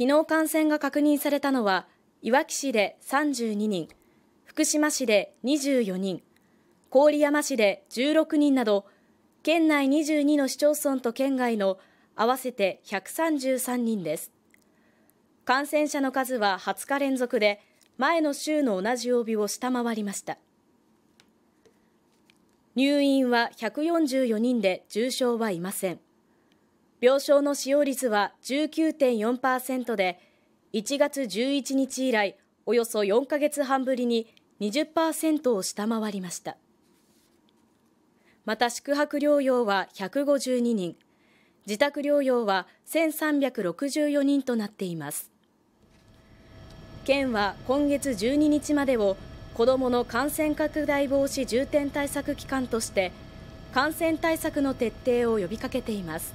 昨日感染が確認されたのは、いわき市で32人、福島市で24人、郡山市で16人など、県内22の市町村と県外の合わせて133人です。感染者の数は20日連続で、前の週の同じ曜日を下回りました。入院は144人で重症はいません。病床の使用率は19.4%で、1月11日以来、およそ4ヶ月半ぶりに20%を下回りました。また宿泊療養は152人、自宅療養は1364人となっています。県は今月12日までを子どもの感染拡大防止重点対策期間として感染対策の徹底を呼びかけています。